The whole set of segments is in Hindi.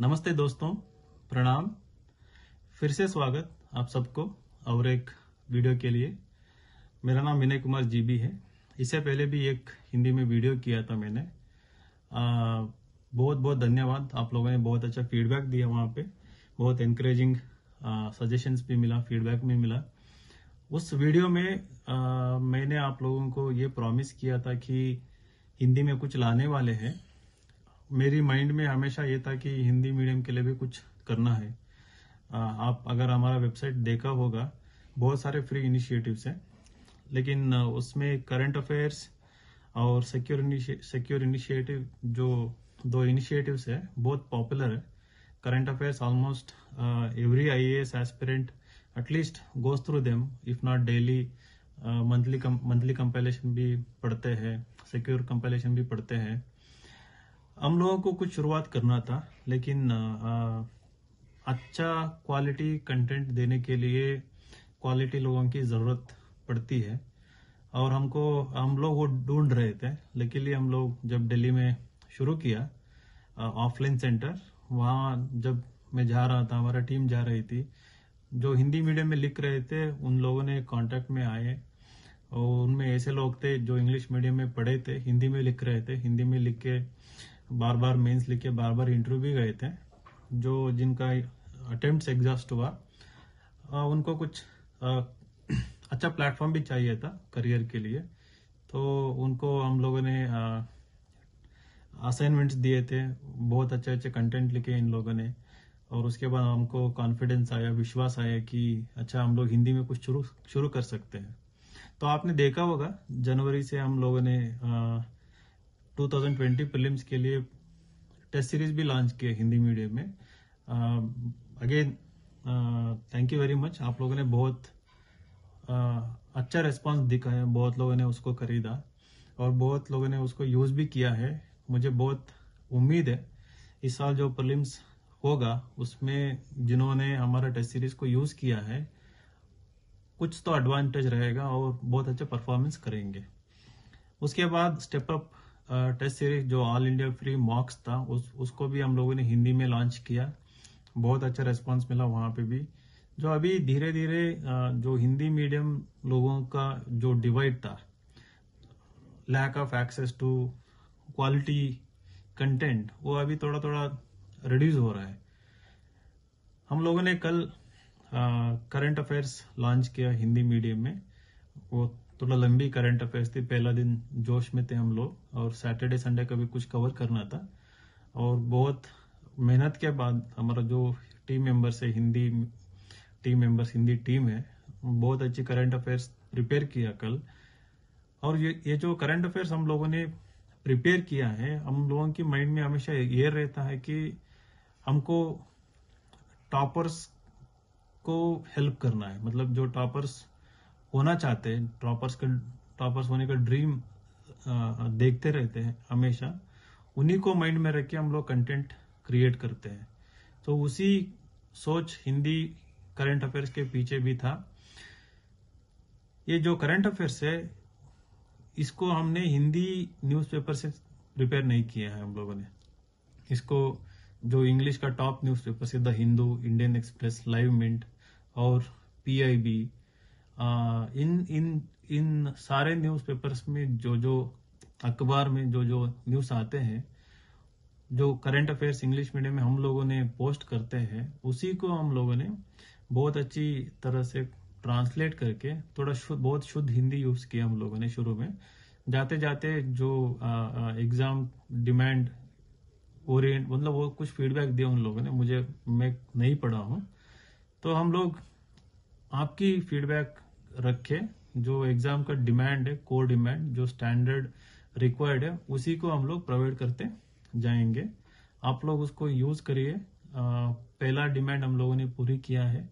नमस्ते दोस्तों प्रणाम फिर से स्वागत आप सबको और एक वीडियो के लिए मेरा नाम विनय कुमार जीबी है इससे पहले भी एक हिंदी में वीडियो किया था मैंने आ, बहुत बहुत धन्यवाद आप लोगों ने बहुत अच्छा फीडबैक दिया वहाँ पे बहुत इनक्रेजिंग सजेशंस भी मिला फीडबैक भी मिला उस वीडियो में आ, मैंने आप लोगों को ये प्रॉमिस किया था कि हिंदी में कुछ लाने वाले हैं मेरी माइंड में हमेशा ये था कि हिंदी मीडियम के लिए भी कुछ करना है आप अगर हमारा वेबसाइट देखा होगा बहुत सारे फ्री इनिशिएटिव्स हैं लेकिन उसमें करंट अफेयर्स और सिक्योर सिक्योर इनिशिएटिव जो दो इनिशिएटिव्स है बहुत पॉपुलर है current affairs almost every I S aspirant at least goes through them if not daily monthly monthly compilation भी पढ़ते हैं सिक्योर कंपेलेशन भी पढ़ते हैं हम लोगों को कुछ शुरुआत करना था लेकिन आ, अच्छा क्वालिटी कंटेंट देने के लिए क्वालिटी लोगों की ज़रूरत पड़ती है और हमको हम लोग वो ढूंढ रहे थे लेकिन हम लोग जब दिल्ली में शुरू किया ऑफलाइन सेंटर वहाँ जब मैं जा रहा था हमारा टीम जा रही थी जो हिंदी मीडियम में लिख रहे थे उन लोगों ने कांटेक्ट में आए और उनमें ऐसे लोग थे जो इंग्लिश मीडियम में पढ़े थे हिंदी में लिख रहे थे हिंदी में लिख के बार बार मेंस लेके बार बार इंटरव्यू भी गए थे जो जिनका अटेम्प्ट एग्जास्ट हुआ आ, उनको कुछ आ, अच्छा प्लेटफॉर्म भी चाहिए था करियर के लिए तो उनको हम लोगों ने असाइनमेंट्स दिए थे बहुत अच्छे अच्छे कंटेंट लिखे इन लोगों ने और उसके बाद हमको कॉन्फिडेंस आया विश्वास आया कि अच्छा हम लोग हिंदी में कुछ शुरू शुरू कर सकते हैं तो आपने देखा होगा जनवरी से हम लोगों ने आ, 2020 फिल्म के लिए टेस्ट सीरीज भी लॉन्च किए हिंदी मीडियम में again thank you very much आप लोगों ने बहुत uh, अच्छा रिस्पांस है बहुत लोगों ने उसको खरीदा और बहुत लोगों ने उसको यूज भी किया है मुझे बहुत उम्मीद है इस साल जो फिल्म्स होगा उसमें जिन्होंने हमारा टेस्ट सीरीज को यूज किया है कुछ तो एडवांटेज रहेगा और बहुत अच्छा परफॉर्मेंस करेंगे उसके बाद स्टेप अप टेस्ट सीरीज जो ऑल इंडिया फ्री मॉक्स था उस उसको भी हम लोगों ने हिंदी में लॉन्च किया बहुत अच्छा रेस्पॉन्स मिला वहाँ पे भी जो अभी धीरे धीरे जो हिंदी मीडियम लोगों का जो डिवाइड था lack of access to quality content वो अभी थोड़ा थोड़ा रिड्यूस हो रहा है हम लोगों ने कल करंट अफेयर्स लॉन्च किया हिंदी मीडियम में वो थोड़ा तो लंबी करंट अफेयर्स थी पहला दिन जोश में थे हम लोग और सैटरडे संडे का भी कुछ कवर करना था और बहुत मेहनत के बाद हमारा जो टीम मेंबर्स है Hindi team members Hindi team है बहुत अच्छी करंट अफेयर्स प्रिपेयर किया कल और ये ये जो करंट अफेयर्स हम लोगों ने प्रिपेयर किया है हम लोगों की माइंड में हमेशा ये रहता है कि हमको टॉपर्स को हेल्प करना है मतलब जो टॉपर्स होना चाहते हैं टॉपर्स के टॉपर्स होने का ड्रीम देखते रहते हैं हमेशा उन्हीं को माइंड में रख के हम लोग कंटेंट क्रिएट करते हैं तो उसी सोच हिंदी करंट अफेयर्स के पीछे भी था ये जो करंट अफेयर्स है इसको हमने हिंदी न्यूज़पेपर से प्रिपेयर नहीं किया है हम लोगों ने इसको जो इंग्लिश का टॉप न्यूज़पेपर से the Hindu Indian Express Live Mint और पीआईबी इन इन इन सारे न्यूज़पेपर्स में जो जो अखबार में जो जो न्यूज़ आते हैं जो करंट अफेयर्स इंग्लिश मीडियम में हम लोगों ने पोस्ट करते हैं उसी को हम लोगों ने बहुत अच्छी तरह से ट्रांसलेट करके थोड़ा शुद, बहुत शुद्ध हिंदी यूज़ किया हम लोगों ने शुरू में जाते जाते जो एग्ज़ाम डिमांड ओरिएंट मतलब वो कुछ फीडबैक दिया उन लोगों ने मुझे मैं नहीं पढ़ा हूँ तो हम लोग आपकी फीडबैक रखे जो एग्जाम का डिमांड है कोर डिमांड जो स्टैंडर्ड रिक्वायर्ड है उसी को हम लोग प्रोवाइड करते जाएंगे आप लोग उसको यूज करिए पहला डिमांड हम लोगों ने पूरी किया है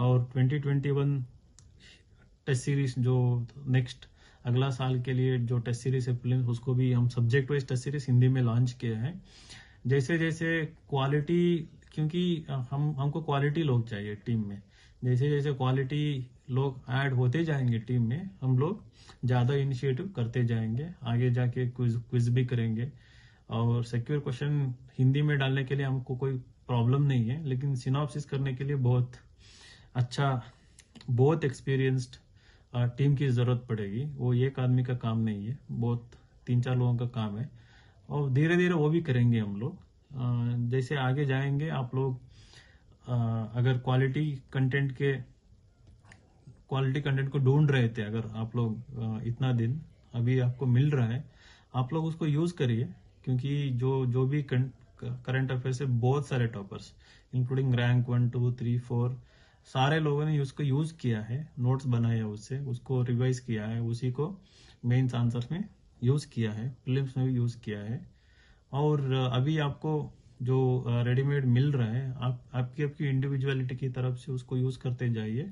और 2021 टेस्ट सीरीज जो नेक्स्ट अगला साल के लिए जो टेस्ट सीरीज है उसको भी हम subject wise test series Hindi में लॉन्च किया है जैसे जैसे क्वालिटी क्योंकि हम हमको क्वालिटी लोग चाहिए टीम में जैसे जैसे क्वालिटी लोग ऐड होते जाएंगे टीम में हम लोग ज़्यादा इनिशिएटिव करते जाएंगे आगे जाके क्विज क्विज भी करेंगे और सिक्योर क्वेश्चन हिंदी में डालने के लिए हमको कोई प्रॉब्लम नहीं है लेकिन सिनॉप्सिस करने के लिए बहुत अच्छा बहुत एक्सपीरियंस्ड टीम की ज़रूरत पड़ेगी वो एक आदमी का काम नहीं है बहुत तीन चार लोगों का काम है और धीरे धीरे वो भी करेंगे हम लोग जैसे आगे जाएंगे आप लोग अगर क्वालिटी कंटेंट के क्वालिटी कंटेंट को ढूंढ रहे थे अगर आप लोग इतना दिन अभी आपको मिल रहा है आप लोग उसको यूज करिए क्योंकि जो जो भी करंट अफेयर से बहुत सारे toppers including rank one two three four सारे लोगों ने उसको यूज किया है नोट्स बनाया उससे उसको रिवाइज किया है उसी को मेन आंसर में यूज किया है प्रिलिम्स में भी यूज किया है और अभी आपको जो रेडीमेड मिल रहा है आप आपकी आपकी इंडिविजुअलिटी की तरफ से उसको यूज करते जाइए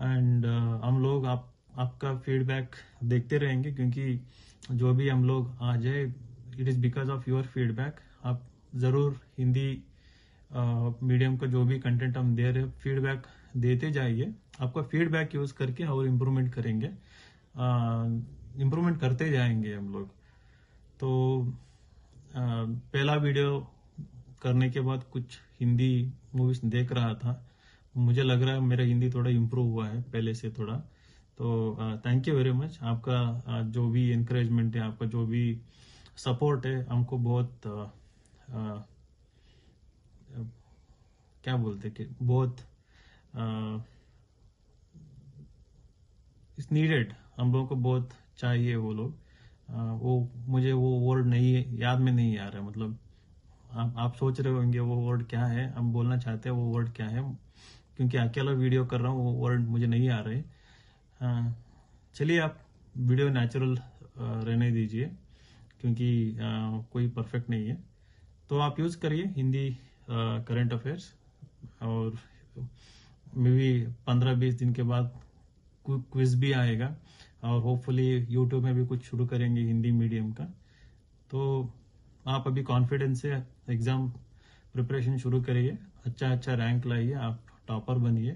एंड uh, हम लोग आप आपका फीडबैक देखते रहेंगे क्योंकि जो भी हम लोग आ जाए it is because of your feedback आप ज़रूर हिंदी मीडियम uh, का जो भी कंटेंट हम दे रहे फीडबैक देते जाइए आपका फीडबैक यूज़ करके और इम्प्रूवमेंट करेंगे इम्प्रूवमेंट uh, करते जाएंगे हम लोग तो आ, पहला वीडियो करने के बाद कुछ हिंदी मूवीज देख रहा था मुझे लग रहा है मेरा हिंदी थोड़ा इम्प्रूव हुआ है पहले से थोड़ा तो थैंक यू वेरी मच आपका जो भी इंकरेजमेंट है आपका जो भी सपोर्ट है हमको बहुत आ, क्या बोलते कि बहुत इट्स नीडेड हम लोगों को बहुत चाहिए वो लोग वो मुझे वो वर्ड नहीं याद में नहीं आ रहा मतलब आ, आप सोच रहे होंगे वो वर्ड क्या है हम बोलना चाहते हैं वो वर्ड क्या है क्योंकि अकेला वीडियो कर रहा हूँ वो वर्ड मुझे नहीं आ रहे हाँ, चलिए आप वीडियो नेचुरल रहने दीजिए क्योंकि आ, कोई परफेक्ट नहीं है तो आप यूज करिए हिंदी करंट अफेयर्स और मे भी पंद्रह बीस दिन के बाद क्विज भी आएगा और होपफुली यूट्यूब में भी कुछ शुरू करेंगे हिंदी मीडियम का तो आप अभी कॉन्फिडेंस से एग्ज़ाम प्रिपरेशन शुरू करिए अच्छा अच्छा रैंक लाइए आप टॉपर बनिए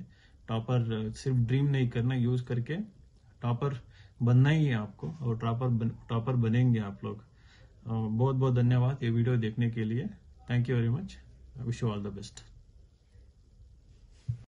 टॉपर सिर्फ ड्रीम नहीं करना यूज करके टॉपर बनना ही है आपको और टॉपर बन, टॉपर बनेंगे आप लोग बहुत बहुत धन्यवाद ये वीडियो देखने के लिए thank you very much wish you all the best